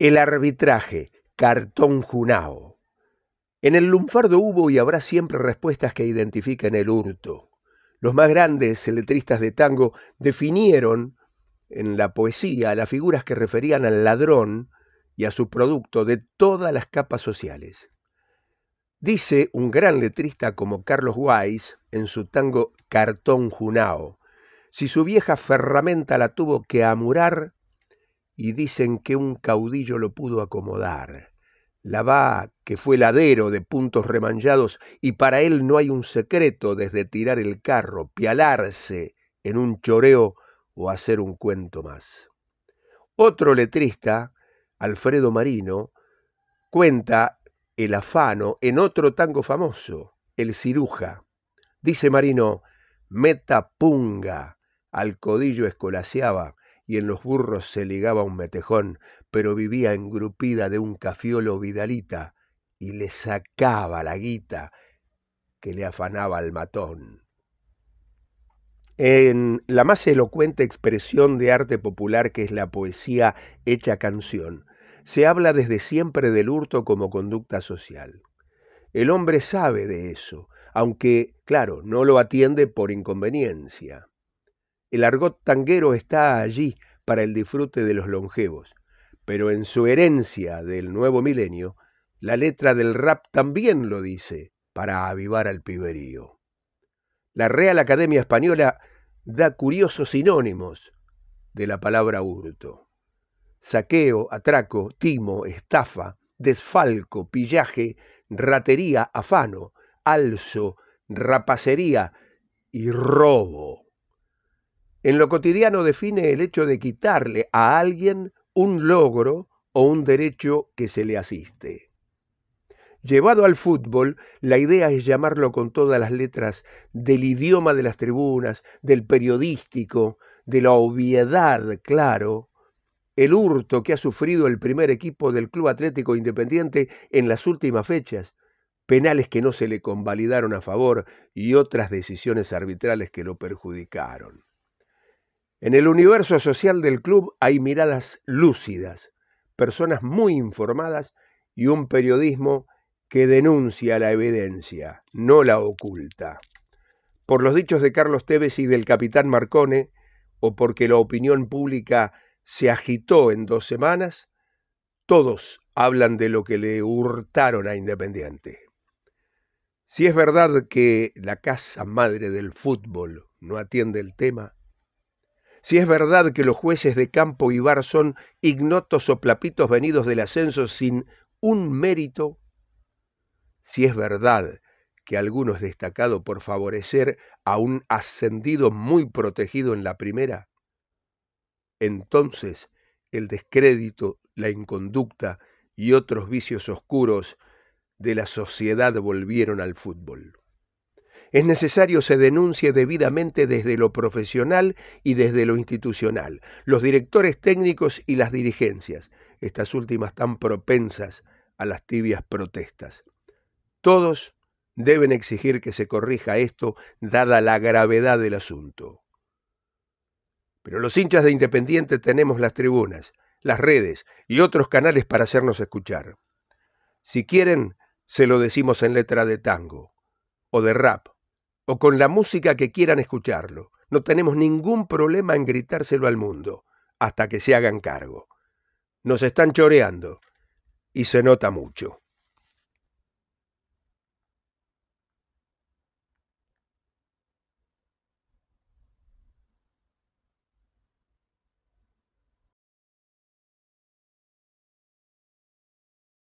El arbitraje, cartón Junao. En el lunfardo hubo y habrá siempre respuestas que identifiquen el hurto. Los más grandes letristas de tango definieron en la poesía las figuras que referían al ladrón y a su producto de todas las capas sociales. Dice un gran letrista como Carlos Weiss en su tango Cartón Junao, si su vieja ferramenta la tuvo que amurar, y dicen que un caudillo lo pudo acomodar. va, que fue ladero de puntos remangados, y para él no hay un secreto desde tirar el carro, pialarse en un choreo o hacer un cuento más. Otro letrista, Alfredo Marino, cuenta el afano en otro tango famoso, El ciruja. Dice Marino, meta punga, al codillo escolaseaba, y en los burros se ligaba un metejón, pero vivía engrupida de un cafiolo vidalita y le sacaba la guita que le afanaba al matón. En la más elocuente expresión de arte popular que es la poesía hecha canción, se habla desde siempre del hurto como conducta social. El hombre sabe de eso, aunque, claro, no lo atiende por inconveniencia. El argot tanguero está allí para el disfrute de los longevos, pero en su herencia del nuevo milenio, la letra del rap también lo dice, para avivar al piberío. La Real Academia Española da curiosos sinónimos de la palabra hurto. Saqueo, atraco, timo, estafa, desfalco, pillaje, ratería, afano, alzo, rapacería y robo. En lo cotidiano define el hecho de quitarle a alguien un logro o un derecho que se le asiste. Llevado al fútbol, la idea es llamarlo con todas las letras del idioma de las tribunas, del periodístico, de la obviedad, claro, el hurto que ha sufrido el primer equipo del Club Atlético Independiente en las últimas fechas, penales que no se le convalidaron a favor y otras decisiones arbitrales que lo perjudicaron. En el universo social del club hay miradas lúcidas, personas muy informadas y un periodismo que denuncia la evidencia, no la oculta. Por los dichos de Carlos Tevez y del capitán Marcone, o porque la opinión pública se agitó en dos semanas, todos hablan de lo que le hurtaron a Independiente. Si es verdad que la casa madre del fútbol no atiende el tema, si es verdad que los jueces de campo y bar son ignotos o plapitos venidos del ascenso sin un mérito, si es verdad que alguno es destacado por favorecer a un ascendido muy protegido en la primera, entonces el descrédito, la inconducta y otros vicios oscuros de la sociedad volvieron al fútbol es necesario se denuncie debidamente desde lo profesional y desde lo institucional, los directores técnicos y las dirigencias, estas últimas tan propensas a las tibias protestas. Todos deben exigir que se corrija esto dada la gravedad del asunto. Pero los hinchas de Independiente tenemos las tribunas, las redes y otros canales para hacernos escuchar. Si quieren, se lo decimos en letra de tango o de rap o con la música que quieran escucharlo. No tenemos ningún problema en gritárselo al mundo, hasta que se hagan cargo. Nos están choreando, y se nota mucho.